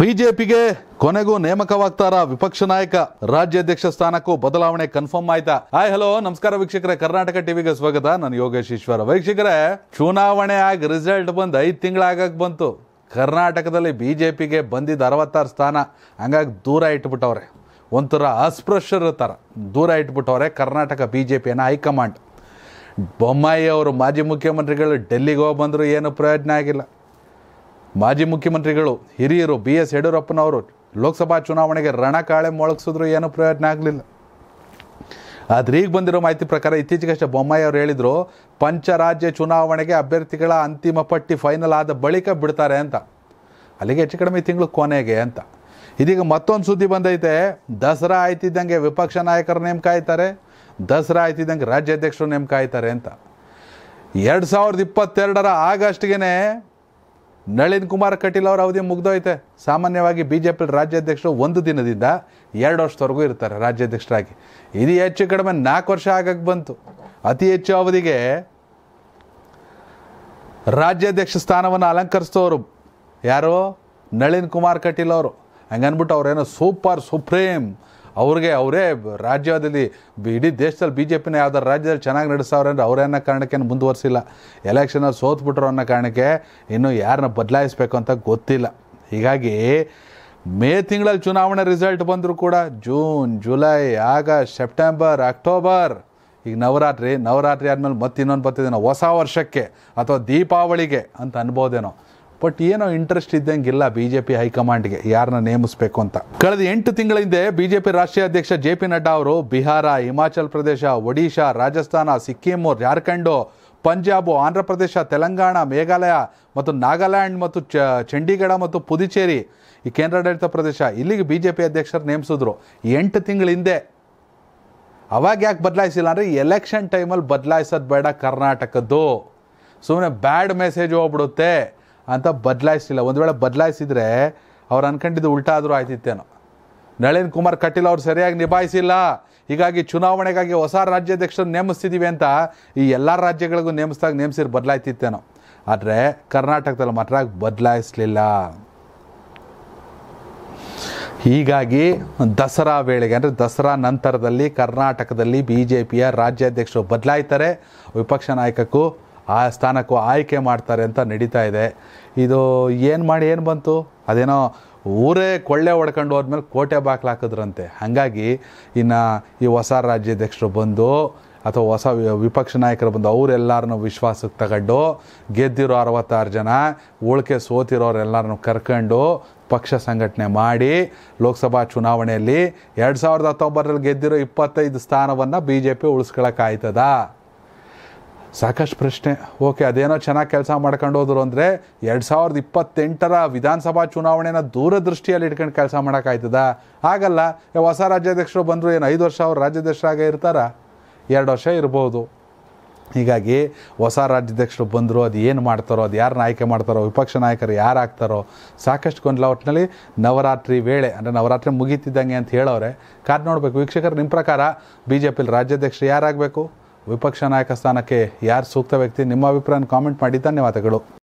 ಬಿಜೆಪಿಗೆ ಕೊನೆಗೂ ನೇಮಕವಾಗ್ತಾರ ವಿಪಕ್ಷ ನಾಯಕ ರಾಜ್ಯಾಧ್ಯಕ್ಷ ಸ್ಥಾನಕ್ಕೂ ಬದಲಾವಣೆ ಕನ್ಫರ್ಮ್ ಆಯ್ತಾ ಹಾಯ್ ಹಲೋ ನಮಸ್ಕಾರ ವೀಕ್ಷಕರೇ ಕರ್ನಾಟಕ ಟಿವಿಗೆ ಸ್ವಾಗತ ನಾನು ಯೋಗೇಶ್ ಈಶ್ವರ ವೀಕ್ಷಕರೇ ಚುನಾವಣೆ ಆಗಿ ರಿಸಲ್ಟ್ ಬಂದು ಐದು ತಿಂಗಳಾಗಕ್ಕೆ ಬಂತು ಕರ್ನಾಟಕದಲ್ಲಿ ಬಿಜೆಪಿಗೆ ಬಂದಿದ್ದ ಅರವತ್ತಾರು ಸ್ಥಾನ ಹಂಗಾಗಿ ದೂರ ಇಟ್ಬಿಟ್ಟವ್ರೆ ಒಂಥರ ಅಸ್ಪೃಶ್ಯರ ಇರ್ತಾರೆ ದೂರ ಇಟ್ಬಿಟ್ಟವ್ರೆ ಕರ್ನಾಟಕ ಬಿ ಜೆ ಪಿಯನ್ನು ಹೈಕಮಾಂಡ್ ಬೊಮ್ಮಾಯಿ ಅವರು ಮಾಜಿ ಮುಖ್ಯಮಂತ್ರಿಗಳು ಡೆಲ್ಲಿಗೆ ಹೋಗಿ ಬಂದರೂ ಏನು ಪ್ರಯೋಜನ ಆಗಿಲ್ಲ ಮಾಜಿ ಮುಖ್ಯಮಂತ್ರಿಗಳು ಹಿರಿಯರು ಬಿ ಎಸ್ ಯಡಿಯೂರಪ್ಪನವರು ಲೋಕಸಭಾ ಚುನಾವಣೆಗೆ ರಣಕಾಳೆ ಮೊಳಗಿಸಿದ್ರು ಏನೂ ಪ್ರಯೋಜನ ಆಗಲಿಲ್ಲ ಆದರೆ ಈಗ ಬಂದಿರೋ ಮಾಹಿತಿ ಪ್ರಕಾರ ಇತ್ತೀಚೆಗಷ್ಟೇ ಬೊಮ್ಮಾಯಿ ಅವರು ಹೇಳಿದರು ಪಂಚರಾಜ್ಯ ಚುನಾವಣೆಗೆ ಅಭ್ಯರ್ಥಿಗಳ ಅಂತಿಮ ಪಟ್ಟಿ ಫೈನಲ್ ಆದ ಬಳಿಕ ಬಿಡ್ತಾರೆ ಅಂತ ಅಲ್ಲಿಗೆ ಹೆಚ್ಚು ಕಡಿಮೆ ತಿಂಗಳು ಕೊನೆಗೆ ಅಂತ ಇದೀಗ ಮತ್ತೊಂದು ಸುದ್ದಿ ಬಂದೈತೆ ದಸರಾ ಆಯ್ತಿದ್ದಂಗೆ ವಿಪಕ್ಷ ನಾಯಕರು ನೇಮಕ ಆಯ್ತಾರೆ ದಸರಾ ಆಯ್ತಿದ್ದಂಗೆ ರಾಜ್ಯಾಧ್ಯಕ್ಷರು ನೇಮಕ ಆಯ್ತಾರೆ ಅಂತ ಎರಡು ಸಾವಿರದ ಇಪ್ಪತ್ತೆರಡರ ಆಗಸ್ಟ್ಗೆ ನಳಿನ್ ಕುಮಾರ್ ಕಟೀಲ್ ಅವರ ಅವಧಿ ಮುಗ್ದೋಯ್ತೆ ಸಾಮಾನ್ಯವಾಗಿ ಬಿ ಜೆ ಪಿ ರಾಜ್ಯಾಧ್ಯಕ್ಷರು ಒಂದು ದಿನದಿಂದ ಎರಡು ವರ್ಷದವರೆಗೂ ಇರ್ತಾರೆ ರಾಜ್ಯಾಧ್ಯಕ್ಷರಾಗಿ ಇದು ಹೆಚ್ಚು ಕಡಿಮೆ ನಾಲ್ಕು ವರ್ಷ ಆಗಕ್ಕೆ ಬಂತು ಅತಿ ಹೆಚ್ಚು ಅವಧಿಗೆ ರಾಜ್ಯಾಧ್ಯಕ್ಷ ಸ್ಥಾನವನ್ನು ಅಲಂಕರಿಸಿದವರು ಯಾರು ನಳಿನ್ ಕುಮಾರ್ ಕಟೀಲ್ ಅವರು ಹಂಗನ್ಬಿಟ್ಟು ಅವ್ರೇನೋ ಸೂಪರ್ ಸುಪ್ರೀಂ ಅವ್ರಿಗೆ ಅವರೇ ರಾಜ್ಯದಲ್ಲಿ ಇಡೀ ದೇಶದಲ್ಲಿ ಬಿ ಜೆ ಪಿನ ಯಾವ್ದಾರು ರಾಜ್ಯದಲ್ಲಿ ಚೆನ್ನಾಗಿ ನಡೆಸೋರು ಅಂದರೆ ಅವರೇನೋ ಕಾರಣಕ್ಕೇನು ಮುಂದುವರಿಸಿಲ್ಲ ಎಲೆಕ್ಷನಲ್ಲಿ ಸೋತ್ಬಿಟ್ರು ಅನ್ನೋ ಕಾರಣಕ್ಕೆ ಇನ್ನೂ ಯಾರನ್ನ ಬದಲಾಯಿಸ್ಬೇಕು ಅಂತ ಗೊತ್ತಿಲ್ಲ ಹೀಗಾಗಿ ಮೇ ತಿಂಗಳಲ್ಲಿ ಚುನಾವಣೆ ರಿಸಲ್ಟ್ ಬಂದರೂ ಕೂಡ June July August September October ಈಗ ನವರಾತ್ರಿ ನವರಾತ್ರಿ ಆದಮೇಲೆ ಮತ್ತೆ ಇನ್ನೊಂದು ಬರ್ತಿದ್ದೇನೋ ಹೊಸ ವರ್ಷಕ್ಕೆ ಅಥವಾ ದೀಪಾವಳಿಗೆ ಅಂತ ಅನ್ಬೋದೇನೋ ಬಟ್ ಏನೋ ಇಂಟ್ರೆಸ್ಟ್ ಇದ್ದಂಗಿಲ್ಲ ಬಿಜೆಪಿ ಹೈಕಮಾಂಡ್ಗೆ ಯಾರನ್ನ ನೇಮಿಸಬೇಕು ಅಂತ ಕಳೆದ ಎಂಟು ತಿಂಗಳ ಹಿಂದೆ ಬಿಜೆಪಿ ರಾಷ್ಟ್ರೀಯ ಅಧ್ಯಕ್ಷ ಜೆ ಪಿ ನಡ್ಡಾ ಅವರು ಬಿಹಾರ ಹಿಮಾಚಲ್ ಪ್ರದೇಶ ಒಡಿಶಾ ರಾಜಸ್ಥಾನ ಸಿಕ್ಕಿಂ ಜಾರ್ಖಂಡು ಪಂಜಾಬು ಆಂಧ್ರ ಪ್ರದೇಶ ತೆಲಂಗಾಣ ಮೇಘಾಲಯ ಮತ್ತು ನಾಗಾಲ್ಯಾಂಡ್ ಮತ್ತು ಚಂಡೀಗಢ ಮತ್ತು ಪುದುಚೇರಿ ಈ ಕೇಂದ್ರಾಡಳಿತ ಪ್ರದೇಶ ಇಲ್ಲಿಗೆ ಬಿ ಜೆ ಪಿ ಅಧ್ಯಕ್ಷರು ನೇಮಿಸಿದ್ರು ಎಂಟು ತಿಂಗಳ ಹಿಂದೆ ಅವಾಗ ಯಾಕೆ ಬದಲಾಯಿಸಿಲ್ಲ ಅಂದರೆ ಎಲೆಕ್ಷನ್ ಟೈಮಲ್ಲಿ ಬದಲಾಯಿಸೋದು ಬೇಡ ಕರ್ನಾಟಕದ್ದು ಸುಮ್ಮನೆ ಬ್ಯಾಡ್ ಮೆಸೇಜ್ ಹೋಗ್ಬಿಡುತ್ತೆ ಅಂತ ಬದಲಾಯಿಸಿಲ್ಲ ಒಂದು ವೇಳೆ ಬದಲಾಯಿಸಿದರೆ ಅವ್ರು ಅನ್ಕೊಂಡಿದ್ದು ಉಲ್ಟಾದರೂ ಆಯ್ತಿತ್ತೇನು ಆಯ್ತಿತ್ತೇನೋ ನಳಿನ್ ಕುಮಾರ್ ಕಟೀಲ್ ಅವ್ರು ಸರಿಯಾಗಿ ನಿಭಾಯಿಸಿಲ್ಲ ಹೀಗಾಗಿ ಚುನಾವಣೆಗಾಗಿ ಹೊಸ ರಾಜ್ಯಾಧ್ಯಕ್ಷರನ್ನು ನೇಮಿಸ್ತಿದ್ದೀವಿ ಅಂತ ಈ ಎಲ್ಲ ರಾಜ್ಯಗಳಿಗೂ ನೇಮಿಸಿದಾಗ ನೇಮಿಸಿರು ಬದಲಾಯ್ತಿತ್ತೇನೋ ಆದರೆ ಕರ್ನಾಟಕದಲ್ಲಿ ಮಾತ್ರ ಬದಲಾಯಿಸಲಿಲ್ಲ ಹೀಗಾಗಿ ದಸರಾ ವೇಳೆಗೆ ಅಂದರೆ ದಸರಾ ನಂತರದಲ್ಲಿ ಕರ್ನಾಟಕದಲ್ಲಿ ಬಿ ಜೆ ಪಿಯ ರಾಜ್ಯಾಧ್ಯಕ್ಷರು ಬದಲಾಯ್ತಾರೆ ವಿಪಕ್ಷ ನಾಯಕಕ್ಕೂ ಆ ಸ್ಥಾನಕ್ಕೂ ಆಯ್ಕೆ ಮಾಡ್ತಾರೆ ಅಂತ ನಡೀತಾ ಇದೆ ಇದು ಏನು ಮಾಡಿ ಏನು ಬಂತು ಅದೇನೋ ಊರೇ ಕೊಳ್ಳೆ ಹೊಡ್ಕೊಂಡು ಹೋದ್ಮೇಲೆ ಕೋಟೆ ಬಾಕ್ಲು ಹಾಕಿದ್ರಂತೆ ಹಾಗಾಗಿ ಇನ್ನು ಈ ಹೊಸ ರಾಜ್ಯಾಧ್ಯಕ್ಷರು ಬಂದು ಅಥವಾ ಹೊಸ ವಿಪಕ್ಷ ನಾಯಕರು ಬಂದು ಅವರೆಲ್ಲರನ್ನು ವಿಶ್ವಾಸಕ್ಕೆ ತಗೊಂಡು ಗೆದ್ದಿರೋ ಅರವತ್ತಾರು ಜನ ಉಳಿಕೆ ಸೋತಿರೋರೆಲ್ಲರನ್ನು ಕರ್ಕೊಂಡು ಪಕ್ಷ ಸಂಘಟನೆ ಮಾಡಿ ಲೋಕಸಭಾ ಚುನಾವಣೆಯಲ್ಲಿ ಎರಡು ಸಾವಿರದ ಹತ್ತೊಂಬತ್ತರಲ್ಲಿ ಗೆದ್ದಿರೋ ಇಪ್ಪತ್ತೈದು ಸ್ಥಾನವನ್ನು ಬಿ ಜೆ ಪಿ ಉಳಿಸ್ಕೊಳಕ್ಕಾಯ್ತದ ಸಾಕಷ್ಟು ಪ್ರಶ್ನೆ ಓಕೆ ಅದೇನೋ ಚೆನ್ನಾಗಿ ಕೆಲಸ ಮಾಡ್ಕೊಂಡು ಹೋದ್ರು ಅಂದರೆ ಎರಡು ಸಾವಿರದ ಇಪ್ಪತ್ತೆಂಟರ ವಿಧಾನಸಭಾ ಚುನಾವಣೆನ ದೂರದೃಷ್ಟಿಯಲ್ಲಿ ಇಟ್ಕೊಂಡು ಕೆಲಸ ಮಾಡೋಕ್ಕಾಯ್ತದ ಆಗಲ್ಲ ಹೊಸ ರಾಜ್ಯಾಧ್ಯಕ್ಷರು ಬಂದರು ಏನು ಐದು ವರ್ಷ ಅವ್ರು ರಾಜ್ಯಾಧ್ಯಕ್ಷರಾಗೇ ಇರ್ತಾರ ಎರಡು ವರ್ಷ ಇರ್ಬೋದು ಹೀಗಾಗಿ ಹೊಸ ರಾಜ್ಯಾಧ್ಯಕ್ಷರು ಬಂದರು ಅದು ಏನು ಮಾಡ್ತಾರೋ ಅದು ಯಾರನ್ನ ಆಯ್ಕೆ ಮಾಡ್ತಾರೋ ವಿಪಕ್ಷ ನಾಯಕರು ಯಾರು ಆಗ್ತಾರೋ ಸಾಕಷ್ಟು ಗೊಂದಲ ಒಟ್ಟಿನಲ್ಲಿ ನವರಾತ್ರಿ ವೇಳೆ ಅಂದರೆ ನವರಾತ್ರಿ ಮುಗೀತಿದ್ದಂಗೆ ಅಂತ ಹೇಳೋರೆ ಕಾದು ನೋಡಬೇಕು ವೀಕ್ಷಕರು ನಿಮ್ಮ ಪ್ರಕಾರ ಬಿ ಜೆ ಪಿಲಿ ರಾಜ್ಯಾಧ್ಯಕ್ಷರು ಯಾರಾಗಬೇಕು ವಿಪಕ್ಷ ನಾಯಕ ಸ್ಥಾನಕ್ಕೆ ಯಾರು ಸೂಕ್ತ ವ್ಯಕ್ತಿ ನಿಮ್ಮ ಅಭಿಪ್ರಾಯನ ಕಾಮೆಂಟ್ ಮಾಡಿ ಧನ್ಯವಾದಗಳು